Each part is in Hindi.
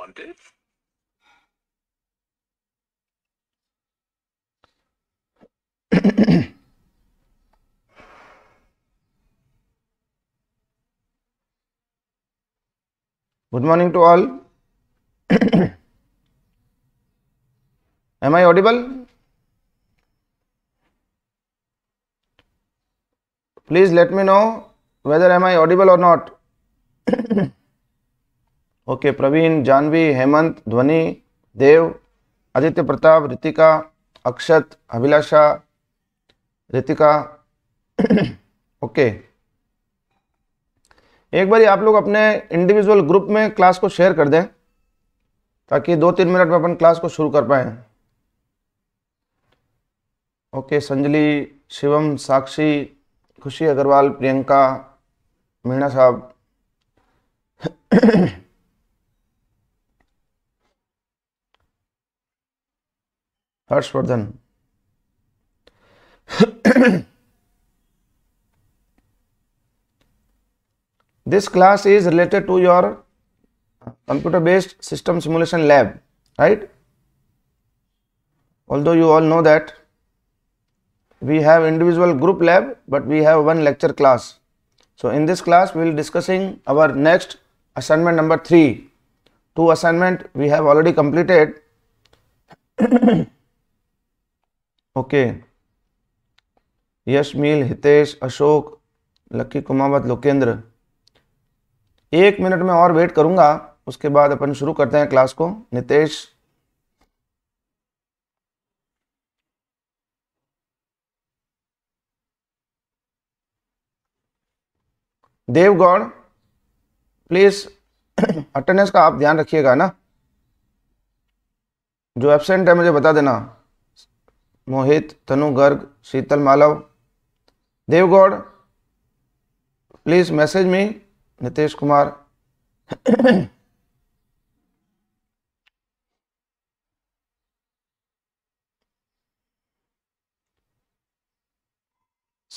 wanted? Good morning to all. Am I audible? Please let me know whether am I audible or not. Okay Praveen Janvi Hemant Dhwani Dev Aditya Pratap Ritika Akshat Abhilasha Ritika okay एक बार आप लोग अपने इंडिविजुअल ग्रुप में क्लास को शेयर कर दें ताकि दो तीन मिनट में अपन क्लास को शुरू कर पाए ओके संजली शिवम साक्षी खुशी अग्रवाल प्रियंका मीणा साहब Harshvardhan. this class is related to your computer based system simulation lab, right? Although you all know that we have individual group lab, but we have one lecture class. So in this class, we will discussing our next assignment number three. Two assignment we have already completed. Okay Meel Hitesh Ashok Lucky Kumawat Lokendra एक मिनट में और वेट करूंगा उसके बाद अपन शुरू करते हैं क्लास को नितेश देवगौड़ प्लीज अटेंडेंस का आप ध्यान रखिएगा ना जो एबसेंट है मुझे बता देना Mohit Tanu Garg Sheetal Malav Devgaud please message me Nitesh Kumar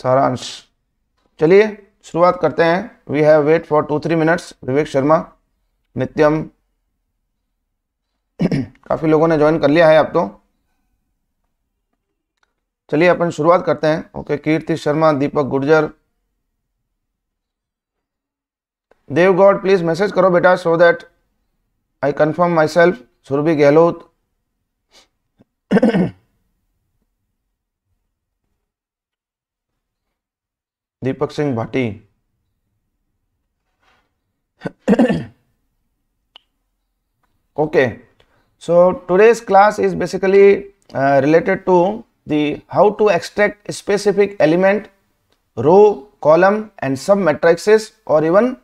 Saransh चलिए शुरुआत करते हैं we have wait for two three minutes Vivek Sharma Nityam काफ़ी लोगों ने ज्वाइन कर लिया है आप तो चलिए अपन शुरुआत करते हैं okay Kirti Sharma Deepak Gurjar Devgaud please message करो बेटा so that I confirm myself Surabhi Gahlot Deepak Singh Bhati okay so today's class is basically related to the how to extract specific element, row, column and sub matrices or even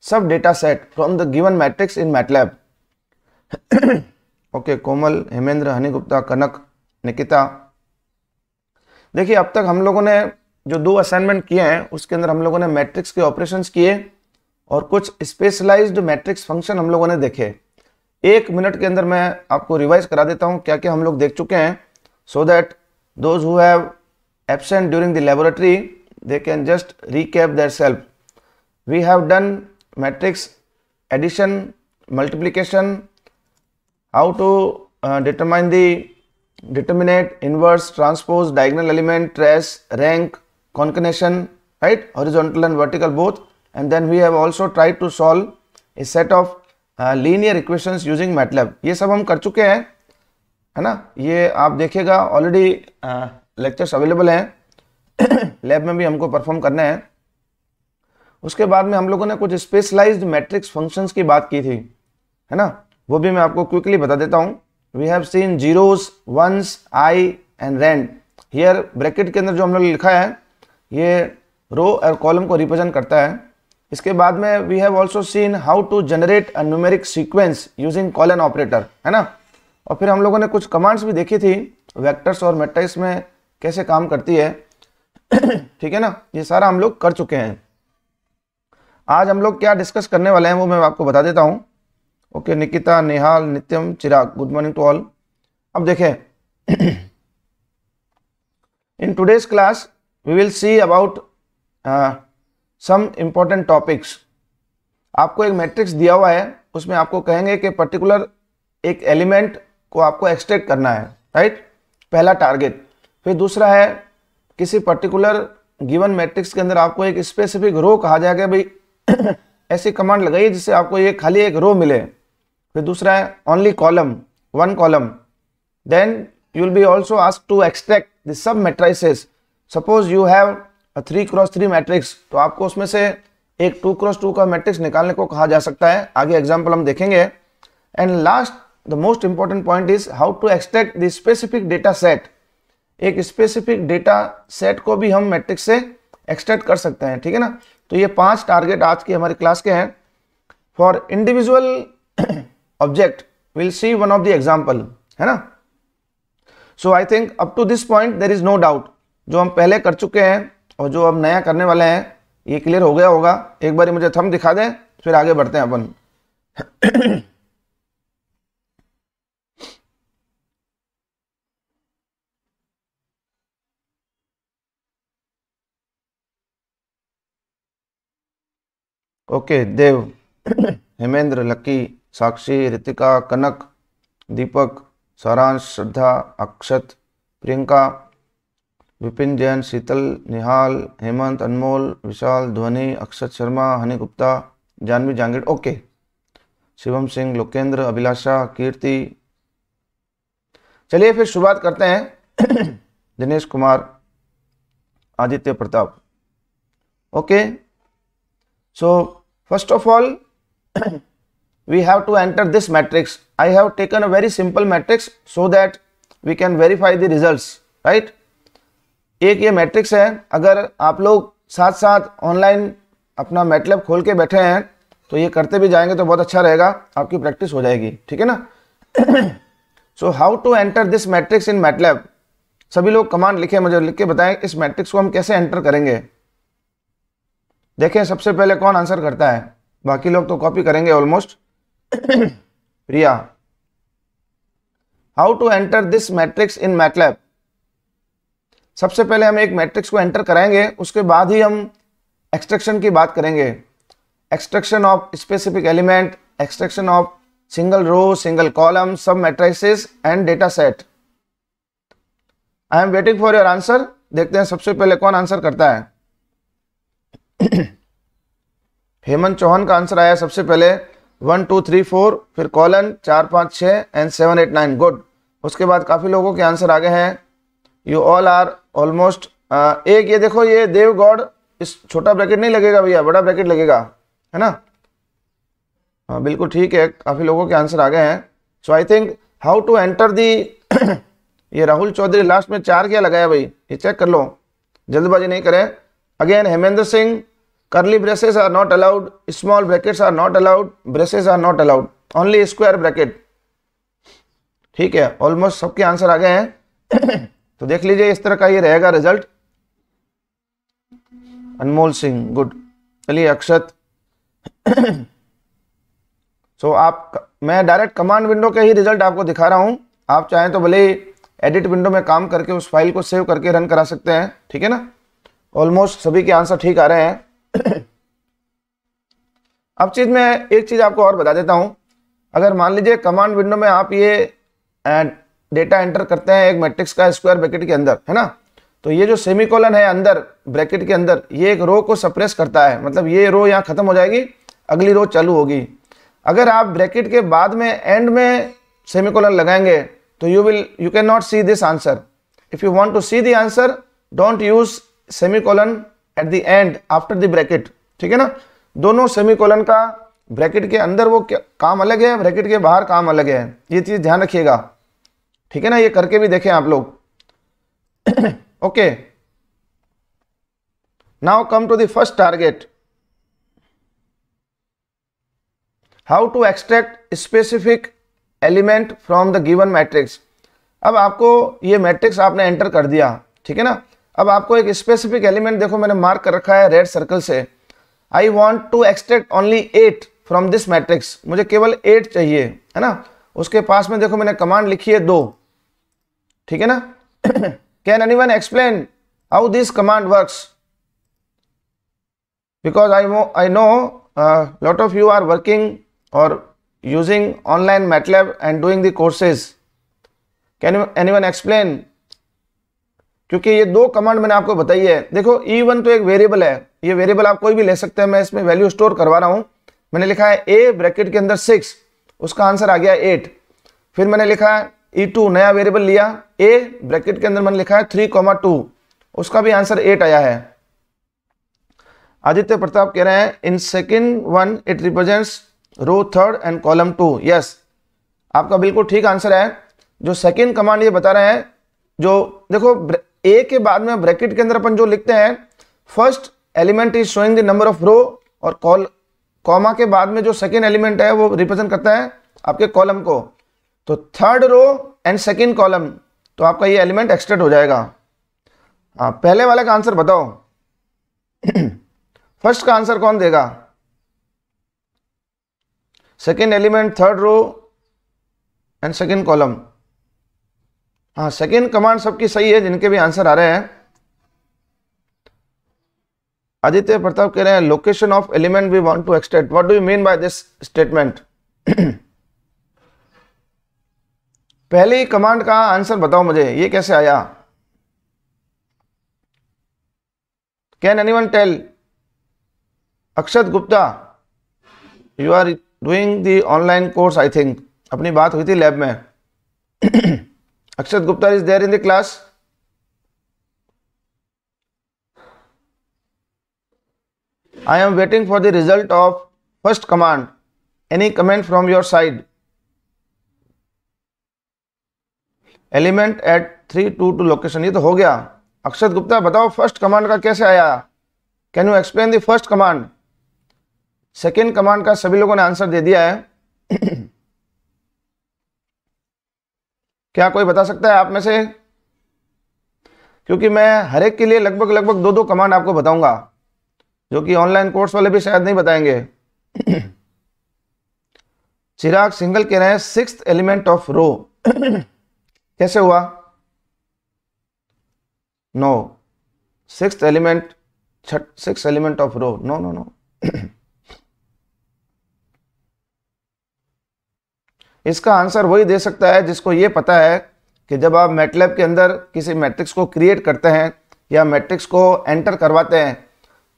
sub data set from the given matrix in MATLAB. Okay Komal Hemendra Honey Gupta Kanak Nikita देखिए अब तक हम लोगों ने जो दो असाइनमेंट किए हैं उसके अंदर हम लोगों ने मैट्रिक्स के ऑपरेशंस किए और कुछ स्पेशलाइज्ड मैट्रिक्स फंक्शन हम लोगों ने देखे एक मिनट के अंदर मैं आपको रिवाइज करा देता हूं क्या क्या हम लोग देख चुके हैं so so that Those who have absent during the laboratory, they can just recap their self We have done matrix addition, multiplication, how to uh, determine the determinate, inverse, transpose, diagonal element, trace, rank, concatenation, right, horizontal and vertical both and then we have also tried to solve a set of uh, linear equations using MATLAB. ye sab hum kar chuke hain है ना ये आप देखिएगा ऑलरेडी लेक्चर्स अवेलेबल हैं लैब में भी हमको परफॉर्म करना है उसके बाद में हम लोगों ने कुछ स्पेशलाइज्ड मैट्रिक्स फंक्शंस की बात की थी है ना वो भी मैं आपको क्विकली बता देता हूँ we have seen zeros ones eye and rand here bracket के अंदर जो हम लोग लिखा है ये रो और कॉलम को रिप्रेजेंट करता है इसके बाद में we have also seen how to generate a numeric sequence using colon operator है ना और फिर हम लोगों ने कुछ कमांड्स भी देखी थी वेक्टर्स और मेट्रिक्स में कैसे काम करती है ठीक है ना ये सारा हम लोग कर चुके हैं आज हम लोग क्या डिस्कस करने वाले हैं वो मैं आपको बता देता हूँ okay Nikita Nehal Nityam Chirag good morning to all अब देखें in today's class we will see about some important topics आपको एक मैट्रिक्स दिया हुआ है उसमें आपको कहेंगे कि पर्टिकुलर एक एलिमेंट को आपको एक्सट्रैक्ट करना है राइट पहला टारगेट फिर दूसरा है किसी पर्टिकुलर गिवन मैट्रिक्स के अंदर आपको एक स्पेसिफिक रो कहा जाएगा भाई ऐसी कमांड लगाइए जिससे आपको ये खाली एक रो मिले फिर दूसरा है only column one column then you will be also ask to extract the submatrices suppose you have three cross three matrix तो आपको उसमें से एक टू क्रॉस टू का मैट्रिक्स निकालने को कहा जा सकता है आगे एग्जाम्पल हम देखेंगे and last the most important point is how to extract the specific data set एक स्पेसिफिक डेटा सेट को भी हम मैट्रिक्स से एक्सट्रैक्ट कर सकते हैं ठीक है ना तो ये पांच टारगेट आज की हमारी क्लास के हैं for individual object will see one of the example है ना so I think up to this point there is no doubt जो हम पहले कर चुके हैं और जो हम नया करने वाले हैं ये क्लियर हो गया होगा एक बार मुझे थम दिखा दें फिर आगे बढ़ते हैं अपन ओके देव हेमेंद्र लकी साक्षी रितिका कनक दीपक सारांश श्रद्धा अक्षत प्रियंका विपिन जैन शीतल निहाल हेमंत अनमोल विशाल ध्वनि अक्षत शर्मा हनी गुप्ता जानवी जांगिड़ ओके शिवम सिंह लोकेंद्र अभिलाषा कीर्ति चलिए फिर शुरुआत करते हैं Dinesh Kumar Aditya Pratap okay so First of all, we have to enter this matrix. I have taken a very simple matrix so that we can verify the results, right? एक ये मैट्रिक्स है अगर आप लोग साथ साथ ऑनलाइन अपना मैटलेब खोल के बैठे हैं तो ये करते भी जाएंगे तो बहुत अच्छा रहेगा आपकी प्रैक्टिस हो जाएगी ठीक है ना so how to enter this matrix in MATLAB सभी लोग कमांड लिखे मुझे लिख के बताएं इस मैट्रिक्स को हम कैसे एंटर करेंगे देखें सबसे पहले कौन आंसर करता है बाकी लोग तो कॉपी करेंगे almost Priya how to enter this matrix in MATLAB सबसे पहले हम एक मैट्रिक्स को एंटर कराएंगे उसके बाद ही हम एक्सट्रक्शन की बात करेंगे extraction of specific element extraction of single row single column submatrices and data set I am waiting for your answer देखते हैं सबसे पहले कौन आंसर करता है हेमंत चौहान का आंसर आया सबसे पहले वन टू थ्री फोर फिर कॉलन चार पाँच छः and seven eight nine good उसके बाद काफ़ी लोगों के आंसर आ गए हैं यू ऑल आर ऑलमोस्ट एक ये देखो ये देव गॉड इस छोटा ब्रैकेट नहीं लगेगा भैया बड़ा ब्रैकेट लगेगा है ना हाँ बिल्कुल ठीक है काफ़ी लोगों के आंसर आ गए हैं so I think how to enter the ये राहुल चौधरी लास्ट में चार क्या लगाया भाई ये चेक कर लो जल्दबाजी नहीं करें again Hemendra Singh curly braces are not allowed small brackets are not allowed braces are not allowed only square bracket ठीक है ऑलमोस्ट सबके आंसर आ गए हैं तो देख लीजिए इस तरह का ये रहेगा रिजल्ट अनमोल सिंह गुड चलिए अक्षत सो आप मैं डायरेक्ट कमांड विंडो के ही रिजल्ट आपको दिखा रहा हूँ आप चाहें तो भले ही एडिट विंडो में काम करके उस फाइल को सेव करके रन करा सकते हैं ठीक है ना ऑलमोस्ट सभी के आंसर ठीक आ रहे हैं अब चीज़ में एक चीज़ आपको और बता देता हूं अगर मान लीजिए कमांड विंडो में आप ये डेटा एंटर करते हैं एक मैट्रिक्स का स्क्वायर ब्रैकेट के अंदर है ना तो ये जो सेमिकोलन है अंदर ब्रैकेट के अंदर ये एक रो को सप्रेस करता है मतलब ये रो यहाँ ख़त्म हो जाएगी अगली रो चालू होगी अगर आप ब्रैकेट के बाद में एंड में सेमिकोलन लगाएंगे तो you will you can not see this answer if you want to see the answer don't use semicolon at the end after the bracket ठीक है ना दोनों सेमीकोलन का ब्रैकेट के अंदर वो काम अलग है ब्रैकेट के बाहर काम अलग है ये चीज़ ध्यान रखिएगा ठीक है ना ये करके भी देखें आप लोग okay now come to the first target how to extract specific element from the given matrix अब आपको ये मैट्रिक्स आपने एंटर कर दिया ठीक है ना अब आपको एक स्पेसिफिक एलिमेंट देखो मैंने मार्क कर रखा है रेड सर्कल से I want to extract only eight from this matrix मुझे केवल एट चाहिए है ना उसके पास में देखो मैंने कमांड लिखी है दो ठीक है ना can anyone explain how this command work because I I know lot of you are working और using online MATLAB and doing the courses can anyone explain क्योंकि ये दो कमांड मैंने आपको बताई है देखो ई e वन तो एक वेरिएबल है ये वेरिएबल आप कोई भी ले सकते हैं मैं इसमें वैल्यू स्टोर करवा रहा हूँ मैंने लिखा है ए ब्रैकेट के अंदर सिक्स उसका आंसर आ गया एट फिर मैंने लिखा है ई e नया वेरिएबल लिया ए ब्रैकेट के अंदर मैंने लिखा है थ्री कॉमा टू उसका भी आंसर एट आया है आदित्य प्रताप कह रहे हैं in second one it represents row third and column two yes आपका बिल्कुल ठीक आंसर है जो सेकेंड कमांड ये बता रहे हैं जो देखो ए के बाद में ब्रैकेट के अंदर अपन जो लिखते हैं first element is showing the number of row और कॉल कॉमा के बाद में जो सेकेंड एलिमेंट है वो रिप्रेजेंट करता है आपके कॉलम को तो third row and second column तो आपका ये एलिमेंट एक्सटेड हो जाएगा आ, हाँ, पहले वाले का आंसर बताओ फर्स्ट का आंसर कौन देगा second element third row and second column हाँ सेकेंड कमांड सबकी सही है जिनके भी आंसर आ रहे हैं आदित्य प्रताप कह रहे हैं location of element we want to extend what do you mean by this statement पहली कमांड का आंसर बताओ मुझे ये कैसे आया can anyone tell Akshat Gupta you are doing the online course I think अपनी बात हुई थी लैब में Akshat Gupta is there in the class? I am waiting for the result of first command. Any comment from your side? Element at three two two location ये तो हो गया अक्षत गुप्ता बताओ फर्स्ट कमांड का कैसे आया can you explain the first command second command का सभी लोगों ने आंसर दे दिया है क्या कोई बता सकता है आप में से क्योंकि मैं हर एक के लिए लगभग लगभग दो दो कमांड आपको बताऊंगा जो कि ऑनलाइन कोर्स वाले भी शायद नहीं बताएंगे चिराग सिंगल कह रहे हैं सिक्स एलिमेंट ऑफ रो कैसे हुआ no six element six element of row no no no इसका आंसर वही दे सकता है जिसको ये पता है कि जब आप मेटलैब के अंदर किसी मैट्रिक्स को क्रिएट करते हैं या मैट्रिक्स को एंटर करवाते हैं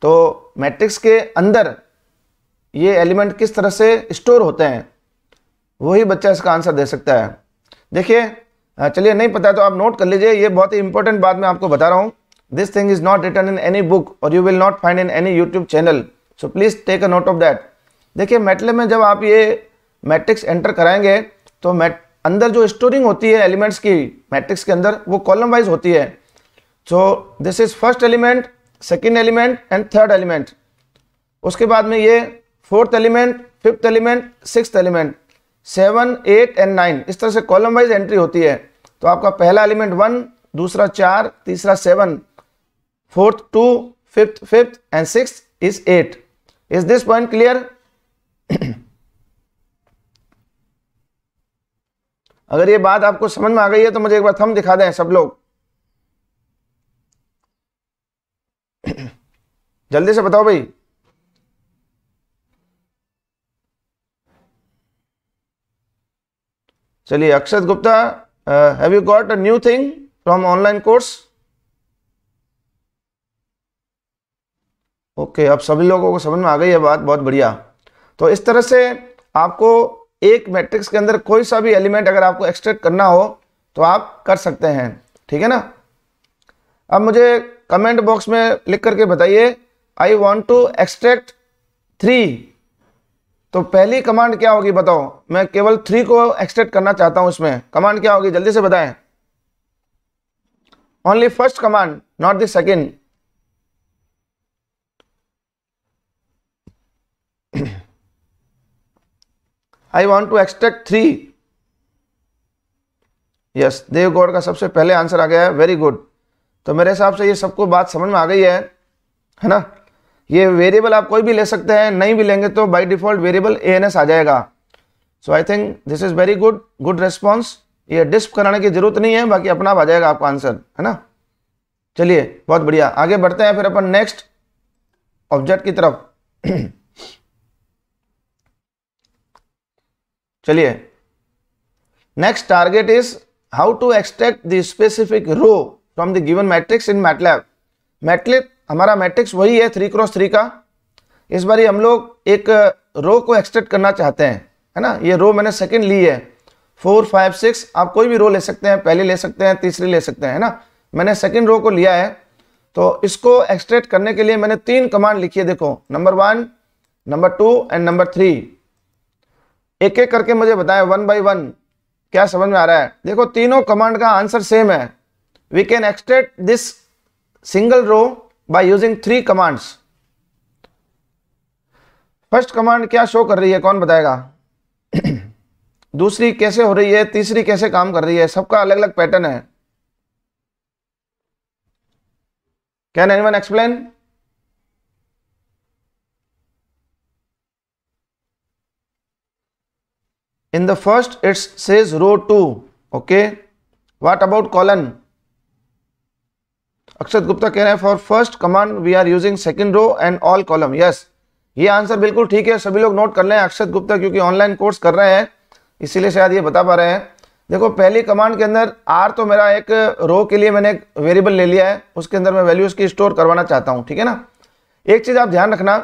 तो मैट्रिक्स के अंदर ये एलिमेंट किस तरह से स्टोर होते हैं वही बच्चा इसका आंसर दे सकता है देखिए चलिए नहीं पता तो आप नोट कर लीजिए ये बहुत ही इंपॉर्टेंट बात मैं आपको बता रहा हूँ this thing is not written in any book और you will not find in any YouTube channel so please take a note of that देखिए मेटले में जब आप ये मैट्रिक्स एंटर कराएंगे तो मैट अंदर जो स्टोरिंग होती है एलिमेंट्स की मैट्रिक्स के अंदर वो कॉलम वाइज होती है so this is first element second element and third element उसके बाद में ये fourth element fifth element six element seven eight and nine इस तरह से कॉलम वाइज एंट्री होती है तो आपका पहला एलिमेंट वन दूसरा चार तीसरा seven fourth two fifth fifth and six is eight is this point clear अगर ये बात आपको समझ में आ गई है तो मुझे एक बार थम दिखा दें सब लोग जल्दी से बताओ भाई चलिए Akshat Gupta have you got a new thing from online course okay अब सभी लोगों को समझ में आ गई है बात बहुत बढ़िया तो इस तरह से आपको एक मैट्रिक्स के अंदर कोई सा भी एलिमेंट अगर आपको एक्सट्रैक्ट करना हो तो आप कर सकते हैं ठीक है ना अब मुझे कमेंट बॉक्स में लिख करके बताइए I want to extract three तो पहली कमांड क्या होगी बताओ मैं केवल थ्री को एक्सट्रैक्ट करना चाहता हूं इसमें कमांड क्या होगी जल्दी से बताएं only first command not the second I want to extract three yes Devgaud का सबसे पहले आंसर आ गया है वेरी गुड तो मेरे हिसाब से ये सबको बात समझ में आ गई है है ना ये वेरिएबल आप कोई भी ले सकते हैं नहीं भी लेंगे तो बाय डिफॉल्ट वेरिएबल ए आ जाएगा so I think this is very good good response ये डिस्प कराने की जरूरत नहीं है बाकी अपना आ जाएगा आपका आंसर है ना चलिए बहुत बढ़िया आगे बढ़ते हैं फिर अपन नेक्स्ट ऑब्जेक्ट की तरफ चलिए next target is how to extract the specific row from the given matrix in MATLAB MATLAB हमारा मैट्रिक्स वही है थ्री क्रॉस थ्री का इस बार हम लोग एक रो uh, को एक्सट्रैक्ट करना चाहते हैं है ना ये रो मैंने सेकेंड ली है फोर फाइव सिक्स आप कोई भी रो ले सकते हैं पहले ले सकते हैं तीसरी ले सकते हैं है ना मैंने सेकेंड रो को लिया है तो इसको एक्सट्रैक्ट करने के लिए मैंने तीन कमांड लिखी है देखो number one number two and number three एक एक करके मुझे बताएं वन बाई वन क्या समझ में आ रहा है देखो तीनों कमांड का आंसर सेम है we can extract this single row by using three commands first command क्या शो कर रही है कौन बताएगा दूसरी कैसे हो रही है तीसरी कैसे काम कर रही है सबका अलग अलग पैटर्न है can one explain in the first it says row 2 okay what about colon Akshat Gupta कह रहे हैं for first command we are using second row and all column yes ये आंसर बिल्कुल ठीक है सभी लोग नोट कर लें अक्षत गुप्ता क्योंकि ऑनलाइन कोर्स कर रहे हैं इसीलिए शायद ये बता पा रहे हैं देखो पहली कमांड के अंदर आर तो मेरा एक रो के लिए मैंने एक वेरिएबल ले लिया है उसके अंदर मैं वैल्यूज की स्टोर करवाना चाहता हूँ ठीक है ना एक चीज़ आप ध्यान रखना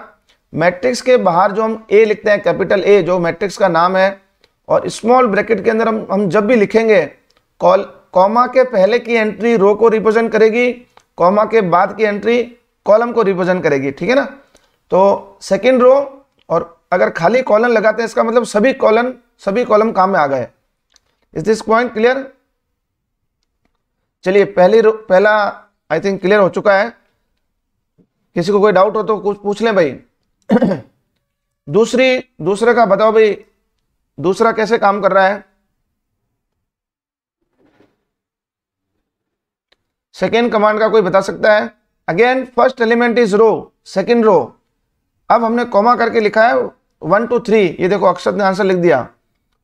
मैट्रिक्स के बाहर जो हम ए लिखते हैं कैपिटल ए जो मैट्रिक्स का नाम है और स्मॉल ब्रैकेट के अंदर हम हम जब भी लिखेंगे कॉल कॉमा के पहले की एंट्री रो को रिप्रेजेंट करेगी कॉमा के बाद की एंट्री कॉलम को रिप्रेजेंट करेगी ठीक है ना तो सेकेंड रो और अगर खाली कॉलन लगाते हैं इसका मतलब सभी कॉलन सभी कॉलम काम में आ गए इज दिस पॉइंट क्लियर चलिए पहली पहला आई थिंक क्लियर हो चुका है किसी को कोई डाउट हो तो कुछ पूछ लें भाई दूसरी दूसरे का बताओ भाई दूसरा कैसे काम कर रहा है सेकेंड कमांड का कोई बता सकता है again first element is row second row अब हमने कॉमा करके लिखा है वन टू थ्री ये देखो अक्षत ने आंसर लिख दिया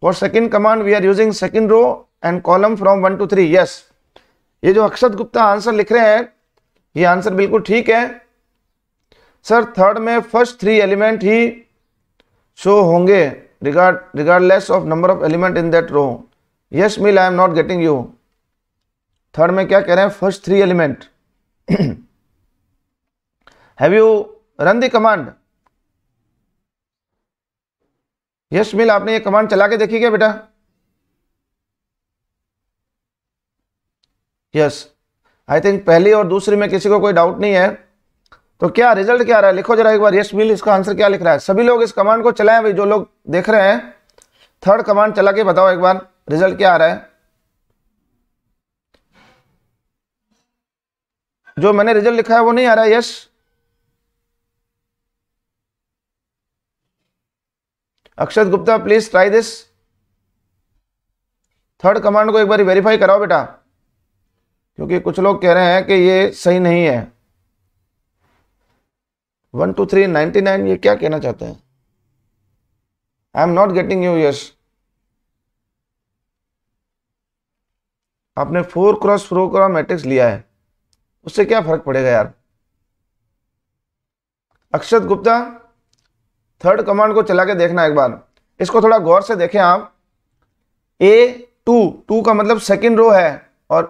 for second command we are using second row and column from one two three yes ये जो अक्षत गुप्ता आंसर लिख रहे हैं ये आंसर बिल्कुल ठीक है सर थर्ड में फर्स्ट थ्री एलिमेंट ही शो होंगे regard, regardless of number of element in that row. Yes, Mill, I am not getting you. Third में क्या कह रहे हैं first three element have you run the command yes मिल आपने ये कमांड चला के देखी क्या बेटा यस आई थिंक पहली और दूसरी में किसी को कोई डाउट नहीं है तो क्या रिजल्ट क्या आ रहा है लिखो जरा एक बार यश मिल इसका आंसर क्या लिख रहा है सभी लोग इस कमांड को चलाएं भाई जो लोग देख रहे हैं थर्ड कमांड चला के बताओ एक बार रिजल्ट क्या आ रहा है जो मैंने रिजल्ट लिखा है वो नहीं आ रहा है yes Akshat Gupta please try this third command को एक बार वेरीफाई कराओ बेटा क्योंकि कुछ लोग कह रहे हैं कि ये सही नहीं है one two three ninety nine ये क्या कहना चाहते हैं I am not getting you yes आपने four cross four cross matrix लिया है उससे क्या फर्क पड़ेगा यार अक्षत गुप्ता थर्ड कमांड को चला के देखना एक बार इसको थोड़ा गौर से देखें आप ए टू टू का मतलब सेकंड रो है और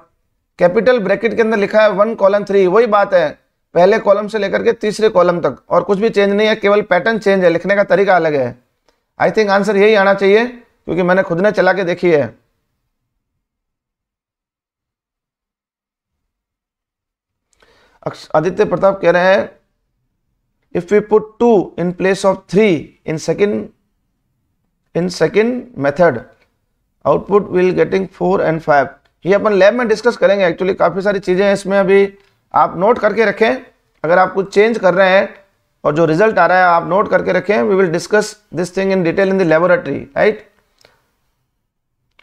कैपिटल ब्रैकेट के अंदर लिखा है वन कॉलन थ्री वही बात है पहले कॉलम से लेकर के तीसरे कॉलम तक और कुछ भी चेंज नहीं है केवल पैटर्न चेंज है लिखने का तरीका अलग है आई थिंक आंसर यही आना चाहिए क्योंकि मैंने खुद ने चला के देखी है आदित्य प्रताप कह रहे हैं if we put two in place of three in second in second method output will getting four and five ये अपन लैब में डिस्कस करेंगे एक्चुअली काफ़ी सारी चीज़ें हैं इसमें अभी आप नोट करके रखें अगर आप कुछ चेंज कर रहे हैं और जो रिजल्ट आ रहा है आप नोट करके रखें we will discuss this thing in detail in the laboratory right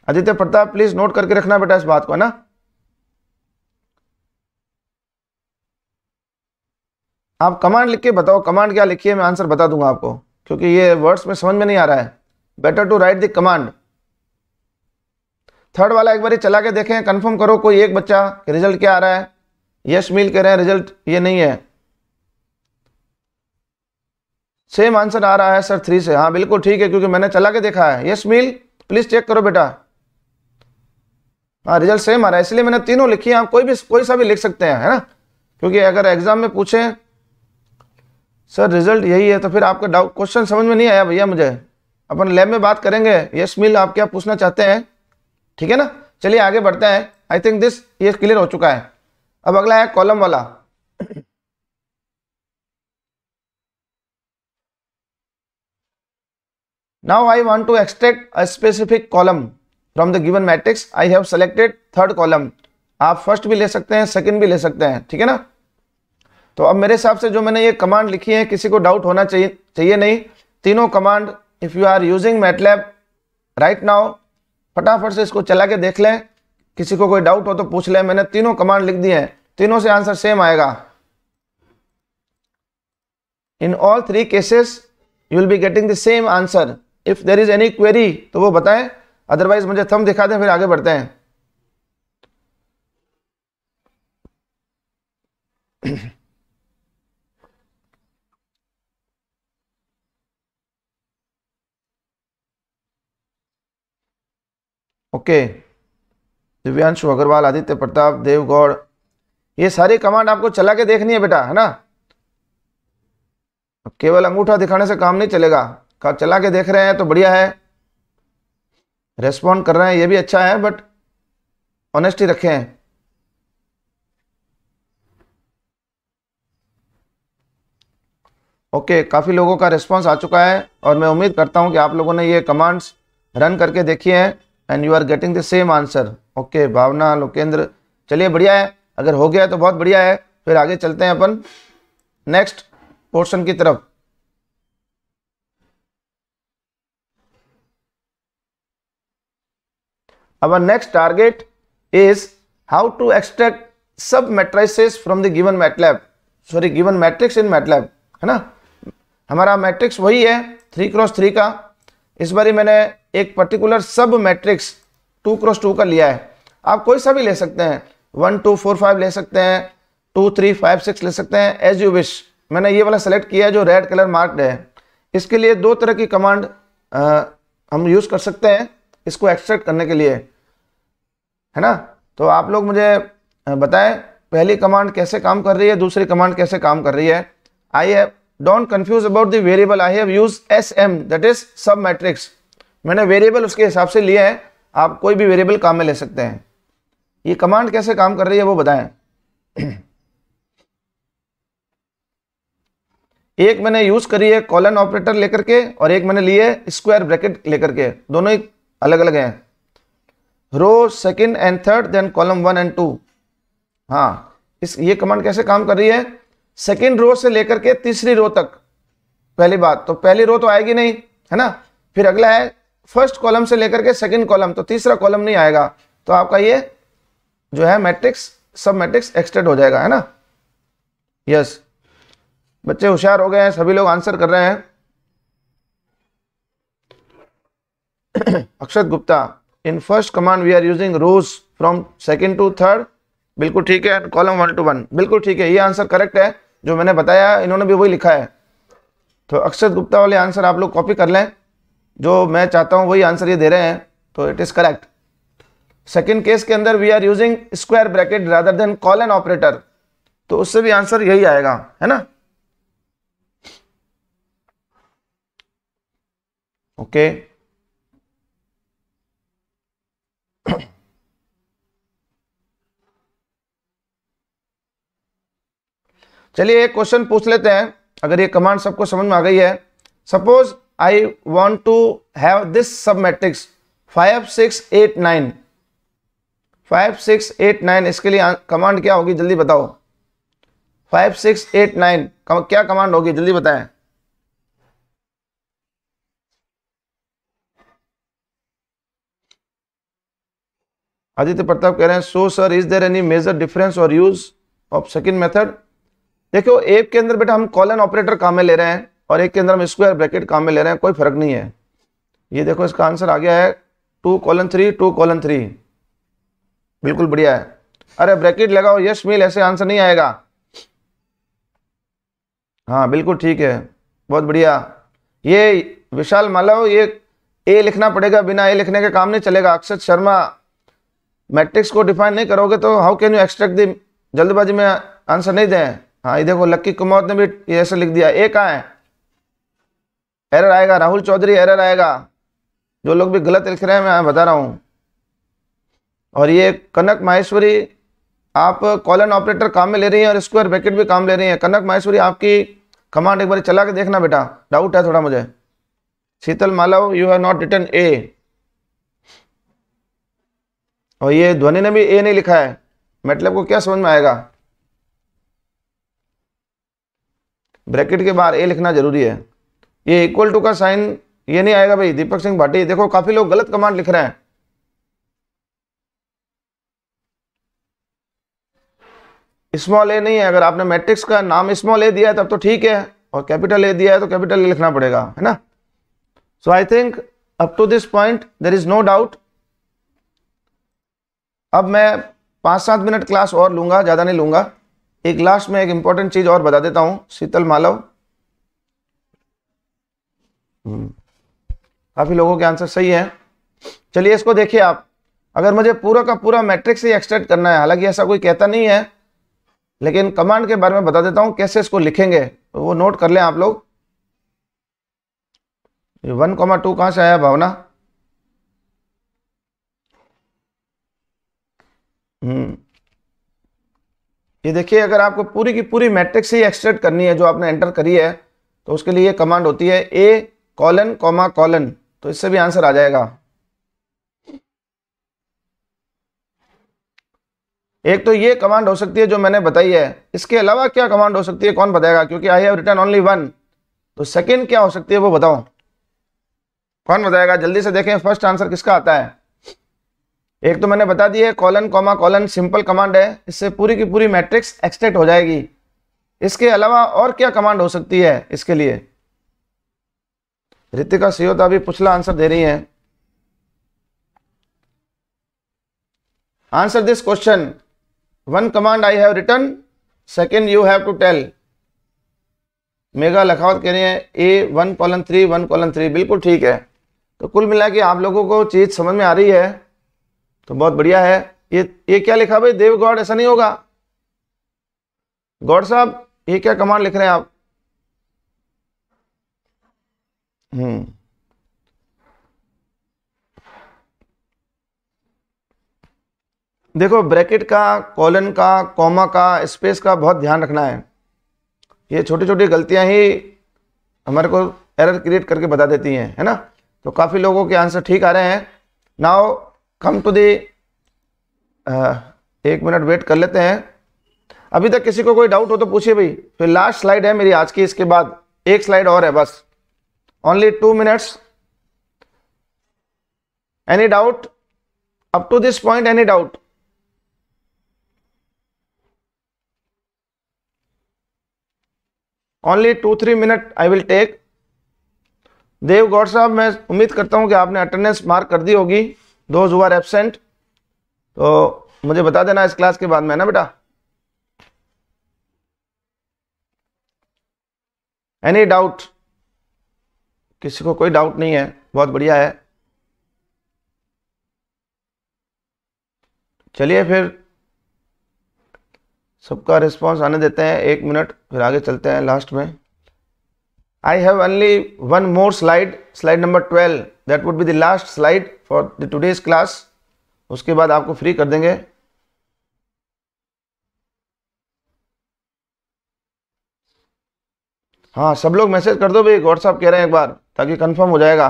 Aditya Pratap please note करके रखना बेटा इस बात को है ना आप कमांड लिख के बताओ कमांड क्या लिखिए मैं आंसर बता दूंगा आपको क्योंकि ये वर्ड्स में समझ में नहीं आ रहा है better to write the command third वाला एक बार चला के देखें कंफर्म करो कोई एक बच्चा रिजल्ट क्या आ रहा है यश मिल कह रहे हैं रिजल्ट ये नहीं है सेम आंसर आ रहा है सर थ्री से हाँ बिल्कुल ठीक है क्योंकि मैंने चला के देखा है यश मिल प्लीज चेक करो बेटा हाँ रिजल्ट सेम आ रहा है इसलिए मैंने तीनों लिखी है आप कोई भी कोई सा भी लिख सकते हैं है ना क्योंकि अगर एग्जाम में पूछें सर रिजल्ट यही है तो फिर आपका डाउट क्वेश्चन समझ में नहीं आया भैया मुझे अपन लैब में बात करेंगे यश मिल आप क्या पूछना चाहते हैं ठीक है ना चलिए आगे बढ़ते हैं आई थिंक दिस ये क्लियर हो चुका है अब अगला है कॉलम वाला now I want to extract a specific column from the given matrix I have selected third column आप फर्स्ट भी ले सकते हैं सेकंड भी ले सकते हैं ठीक है ना तो अब मेरे हिसाब से जो मैंने ये कमांड लिखी है किसी को डाउट होना चाहिए चाहिए नहीं तीनों command if you are using MATLAB right now फटाफट से इसको चला के देख लें किसी को कोई डाउट हो तो पूछ ले मैंने तीनों कमांड लिख दिए हैं तीनों से आंसर सेम आएगा in all three cases you will be getting the same answer if there is any query तो वो बताएं अदरवाइज मुझे थम दिखा दें फिर आगे बढ़ते हैं ओके okay. दिव्यांशु अग्रवाल आदित्य प्रताप देवगौड़ ये सारी कमांड आपको चला के देखनी है बेटा है ना केवल अंगूठा दिखाने से काम नहीं चलेगा का चला के देख रहे हैं तो बढ़िया है रेस्पॉन्ड कर रहे हैं ये भी अच्छा है बट ऑनेस्टी हैं ओके काफ़ी लोगों का रिस्पांस आ चुका है और मैं उम्मीद करता हूं कि आप लोगों ने ये कमांड्स रन करके देखी हैं and you are getting the same answer okay Bhavna Lokendra चलिए बढ़िया है अगर हो गया तो बहुत बढ़िया है फिर आगे चलते हैं अपन नेक्स्ट पोर्शन की तरफ अब next target is how to extract sub matrices from the given MATLAB sorry given matrix in MATLAB है ना हमारा मैट्रिक्स वही है थ्री क्रॉस थ्री का इस बारी मैंने एक पर्टिकुलर सब मैट्रिक्स टू क्रॉस टू का लिया है आप कोई सा भी ले सकते हैं वन टू फोर फाइव ले सकते हैं टू थ्री फाइव सिक्स ले सकते हैं एज यू विश मैंने ये वाला सेलेक्ट किया है जो रेड कलर मार्क्ड है इसके लिए दो तरह की कमांड हम यूज़ कर सकते हैं इसको एक्सट्रैक्ट करने के लिए है ना तो आप लोग मुझे बताएं पहली कमांड कैसे काम कर रही है दूसरी कमांड कैसे काम कर रही है I have don't confuse about the variable I have use S M that is sub matrix मैंने वेरिएबल उसके हिसाब से लिए हैं आप कोई भी वेरिएबल काम में ले सकते हैं ये कमांड कैसे काम कर रही है वो बताएं एक मैंने यूज करी है कॉलन ऑपरेटर लेकर के और एक मैंने लिए स्क्वायर ब्रैकेट लेकर के दोनों ही अलग अलग हैं row second and third then column one and two हाँ इस ये कमांड कैसे काम कर रही है सेकंड रो से लेकर के तीसरी रो तक पहली बात तो पहली रो तो आएगी नहीं है ना फिर अगला है फर्स्ट कॉलम से लेकर के सेकंड कॉलम तो तीसरा कॉलम नहीं आएगा तो आपका ये जो है मैट्रिक्स सब मैट्रिक्स एक्सटेंड हो जाएगा है ना यस बच्चे होशियार हो गए हैं सभी लोग आंसर कर रहे हैं Akshat Gupta in first command we are using rows from second to third बिल्कुल ठीक है कॉलम वन टू वन बिल्कुल ठीक है ये आंसर करेक्ट है जो मैंने बताया इन्होंने भी वही लिखा है तो अक्षत गुप्ता वाले आंसर आप लोग कॉपी कर लें जो मैं चाहता हूँ वही आंसर ये दे रहे हैं तो it is correct second case के अंदर we are using square bracket rather than colon operator तो उससे भी आंसर यही आएगा है ना ओके okay. चलिए एक क्वेश्चन पूछ लेते हैं अगर ये कमांड सबको समझ में आ गई है suppose I want to have this submatrix 5 6 8 9 five six eight nine इसके लिए कमांड uh, क्या होगी जल्दी बताओ फाइव सिक्स एट नाइन क्या कमांड होगी जल्दी बताएं आदित्य प्रताप कह रहे हैं so sir is there any major difference और यूज ऑफ सेकेंड मेथड देखो एप के अंदर बेटा हम कॉलन ऑपरेटर काम में ले रहे हैं और एक के अंदर हम स्क्वायर ब्रैकेट काम में ले रहे हैं कोई फर्क नहीं है ये देखो इसका आंसर आ गया है two colon three two colon three बिल्कुल बढ़िया है अरे ब्रैकेट लगाओ यश मिल ऐसे आंसर नहीं आएगा हाँ बिल्कुल ठीक है बहुत बढ़िया ये विशाल मालव ये ए लिखना पड़ेगा बिना ए लिखने के काम नहीं चलेगा अक्षत शर्मा मैट्रिक्स को डिफाइन नहीं करोगे तो how can you extract the जल्दबाजी में आंसर नहीं दें हाँ ये देखो लक्की कुमार ने भी ये ऐसे लिख दिया ए कहाँ है एरर आएगा राहुल चौधरी एरर आएगा जो लोग भी गलत लिख रहे हैं मैं बता रहा हूँ और ये कनक माहेश्वरी आप कॉलन ऑपरेटर काम में ले रही हैं और स्क्वायर ब्रैकेट भी काम ले रही हैं कनक माहेश्वरी आपकी कमांड एक बार चला के देखना बेटा डाउट है थोड़ा मुझे Sheetal Malav you have not return A और ये ध्वनि ने भी ए नहीं लिखा है मतलब को क्या समझ में आएगा ब्रैकेट के बाहर ए लिखना जरूरी है ये इक्वल टू का साइन ये नहीं आएगा भाई दीपक सिंह भाटी देखो काफी लोग गलत कमांड लिख रहे हैं स्मॉल ए नहीं है अगर आपने मैट्रिक्स का नाम स्मॉल ए दिया है तब तो ठीक है और कैपिटल ए दिया है तो कैपिटल ए लिखना पड़ेगा है ना so I think up to this point there is no doubt अब मैं पांच सात मिनट क्लास और लूंगा ज़्यादा नहीं लूंगा एक लास्ट में एक इंपॉर्टेंट चीज़ और बता देता हूं शीतल मालव हम्म। काफ़ी लोगों के आंसर सही है चलिए इसको देखिए आप अगर मुझे पूरा का पूरा मैट्रिक्स ही एक्सट्रैक्ट करना है हालांकि ऐसा कोई कहता नहीं है लेकिन कमांड के बारे में बता देता हूं कैसे इसको लिखेंगे तो वो नोट कर लें आप लोग वन कॉमा टू कहां से आया भावना हम्म। ये देखिए अगर आपको पूरी की पूरी मैट्रिक्स ही एक्सट्रैक्ट करनी है जो आपने एंटर करी है तो उसके लिए कमांड होती है ए कॉलन कॉमा कॉलन तो इससे भी आंसर आ जाएगा एक तो ये कमांड हो सकती है जो मैंने बताई है इसके अलावा क्या कमांड हो सकती है कौन बताएगा क्योंकि I have return only one तो सेकंड क्या हो सकती है वो बताओ कौन बताएगा जल्दी से देखें फर्स्ट आंसर किसका आता है एक तो मैंने बता दिया है colon comma colon simple command है इससे पूरी की पूरी मैट्रिक्स एक्सट्रैक्ट हो जाएगी इसके अलावा और क्या कमांड हो सकती है इसके लिए रितिका सियोदा भी पिछला आंसर दे रही है answer this question one command I have return second you have to tell Megha Lakhawat कह रहे हैं A one colon three one colon three बिल्कुल ठीक है तो कुल मिला के आप लोगों को चीज़ समझ में आ रही है तो बहुत बढ़िया है ये ये क्या लिखा भाई देव गॉड ऐसा नहीं होगा गॉड साहब ये क्या कमांड लिख रहे हैं आप Hmm. देखो ब्रैकेट का कॉलन का कॉमा का स्पेस का बहुत ध्यान रखना है ये छोटी छोटी गलतियां ही हमारे को एरर क्रिएट करके बता देती हैं है ना तो काफ़ी लोगों के आंसर ठीक आ रहे हैं नाउ कम टू दी एक मिनट वेट कर लेते हैं अभी तक किसी को कोई डाउट हो तो पूछिए भाई फिर लास्ट स्लाइड है मेरी आज की इसके बाद एक स्लाइड और है बस only टू minutes any doubt up to this point any doubt only two three minute I will take Dev Gaud साहब मैं उम्मीद करता हूं कि आपने अटेंडेंस मार्क कर दी होगी दोज हुआ एबसेंट तो मुझे बता देना इस क्लास के बाद में ना बेटा एनी डाउट किसी को कोई डाउट नहीं है बहुत बढ़िया है चलिए फिर सबका रिस्पांस आने देते हैं एक मिनट फिर आगे चलते हैं लास्ट में I have only one more slide slide number twelve that would be the last slide for the today's class उसके बाद आपको फ्री कर देंगे हाँ सब लोग मैसेज कर दो भाई व्हाट्सअप कह रहे हैं एक बार ताकि कंफर्म हो जाएगा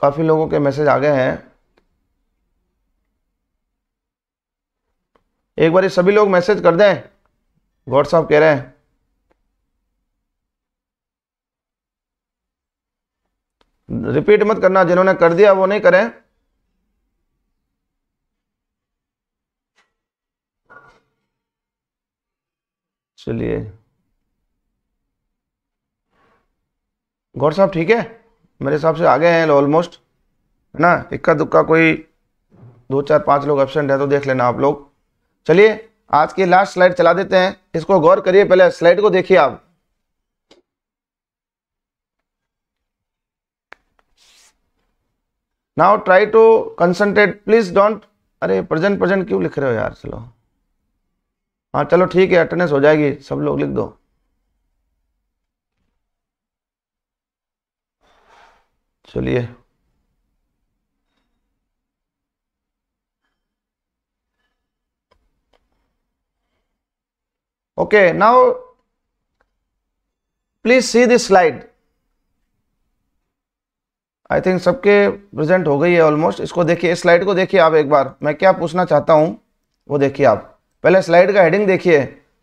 काफ़ी लोगों के मैसेज आ गए हैं एक बार सभी लोग मैसेज कर दें व्हाट्सएप कह रहे हैं रिपीट मत करना जिन्होंने कर दिया वो नहीं करें चलिए गौर साहब ठीक है मेरे हिसाब से आगे हैं ऑलमोस्ट है ना इक्का दुक्का कोई दो चार पाँच लोग एबसेंट है तो देख लेना आप लोग चलिए आज की लास्ट स्लाइड चला देते हैं इसको गौर करिए पहले स्लाइड को देखिए आप now try to concentrate please don't अरे प्रेजेंट प्रेजेंट क्यों लिख रहे हो यार चलो हाँ चलो ठीक है अटेंडेंस हो जाएगी सब लोग लिख दो चलिए okay now please see this slide I think सबके प्रेजेंट हो गई है ऑलमोस्ट इसको देखिए इस स्लाइड को देखिए आप एक बार मैं क्या पूछना चाहता हूं वो देखिए आप पहले स्लाइड का हेडिंग देखिए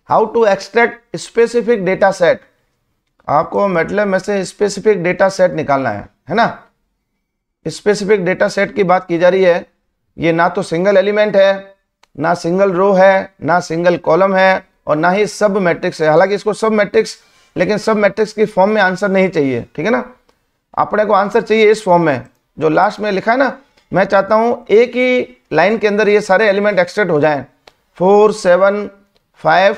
how to extract specific data set आपको मेटलेब में से स्पेसिफिक डेटा सेट निकालना है है ना स्पेसिफिक डेटा सेट की बात की जा रही है ये ना तो सिंगल एलिमेंट है ना सिंगल रो है ना सिंगल कॉलम है और ना ही सब मैट्रिक्स है हालांकि इसको सब मैट्रिक्स लेकिन सब मैट्रिक्स की फॉर्म में आंसर नहीं चाहिए ठीक है ना अपने को आंसर चाहिए इस फॉर्म में जो लास्ट में लिखा है ना मैं चाहता हूँ एक ही लाइन के अंदर ये सारे एलिमेंट एक्सट्रेट हो जाएं four seven five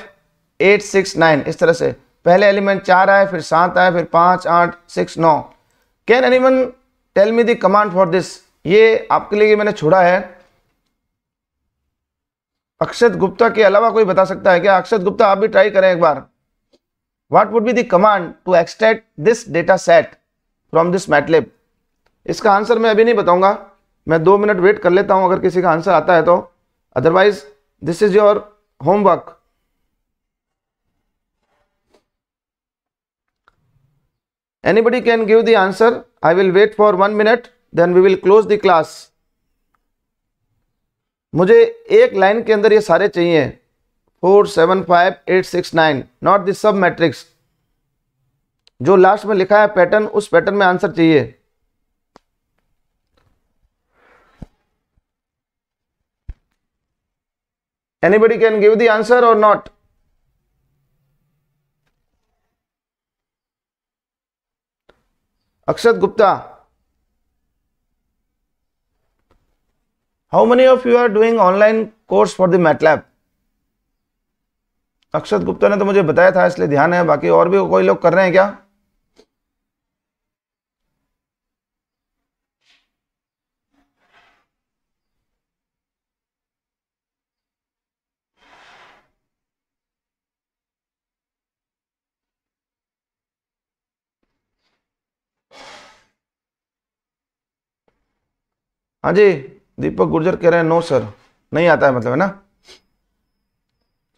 eight six nine इस तरह से पहले एलिमेंट चार आए फिर सात आए फिर पाँच आठ सिक्स नौ can one tell me command for this ये आपके लिए मैंने छोड़ा है अक्षत गुप्ता के अलावा कोई बता सकता है क्या अक्षत गुप्ता आप भी ट्राई करें एक बार what would be the command to extract this data set from this MATLAB इसका आंसर मैं अभी नहीं बताऊंगा मैं दो मिनट वेट कर लेता हूं अगर किसी का आंसर आता है तो otherwise this is your homework Anybody can give the answer. I will wait for 1 minute. Then we will close the class. मुझे एक लाइन के अंदर ये सारे चाहिए four seven five eight six nine not this sub matrix जो लास्ट में लिखा है पैटर्न उस पैटर्न में आंसर चाहिए anybody can give the answer और not Akshat Gupta how many of you are doing online course for the MATLAB Akshat Gupta ने तो मुझे बताया था इसलिए ध्यान है बाकी और भी कोई लोग कर रहे हैं क्या हाँ जी दीपक गुर्जर कह रहे हैं नो सर नहीं आता है मतलब है ना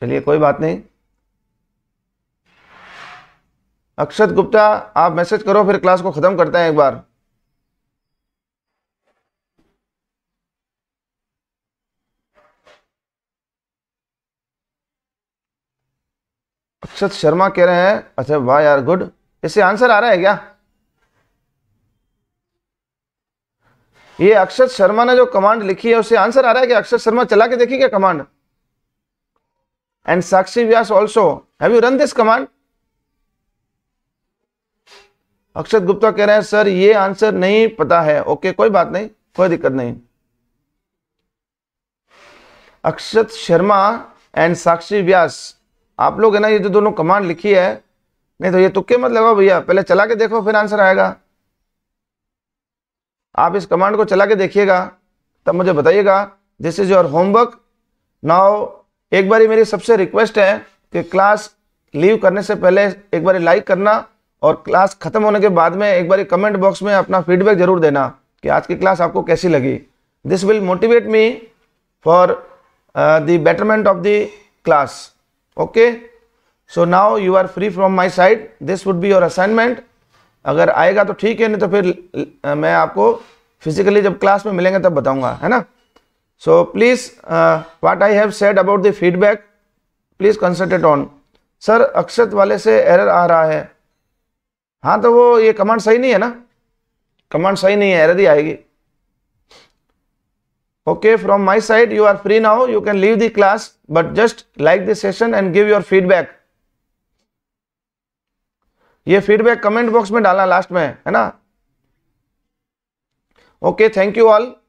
चलिए कोई बात नहीं अक्षत गुप्ता आप मैसेज करो फिर क्लास को ख़त्म करते हैं एक बार अक्षत शर्मा कह रहे हैं अच्छा वाह यार गुड इससे आंसर आ रहा है क्या ये अक्षत शर्मा ने जो कमांड लिखी है उसे आंसर आ रहा है कि अक्षत शर्मा चला के देखी क्या command and Sakshi Vyas also have you run this command Akshat Gupta कह रहे हैं सर ये आंसर नहीं पता है ओके okay, कोई बात नहीं कोई दिक्कत नहीं अक्षत शर्मा एंड साक्षी व्यास आप लोग है ना ये जो दोनों कमांड लिखी है नहीं तो ये तुक्के मत लगाओ भैया पहले चला के देखो फिर आंसर आएगा आप इस कमांड को चला के देखिएगा तब मुझे बताइएगा this is your homework now एक बार मेरी सबसे रिक्वेस्ट है कि क्लास लीव करने से पहले एक बार लाइक करना और क्लास ख़त्म होने के बाद में एक बार कमेंट बॉक्स में अपना फीडबैक ज़रूर देना कि आज की क्लास आपको कैसी लगी this will motivate me for the betterment of the class okay so now you are free from my side this would be your assignment अगर आएगा तो ठीक है नहीं तो फिर मैं आपको फिजिकली जब क्लास में मिलेंगे तब बताऊंगा है ना so please what I have said about the feedback please consulted on sir Akshat वाले से एरर आ रहा है हाँ तो वो ये कमांड सही नहीं है ना कमांड सही नहीं है एरर ही आएगी okay from my side you are free now you can leave the class but just like the session and give your feedback ये फीडबैक कमेंट बॉक्स में डालना लास्ट में है ना ओके थैंक यू ऑल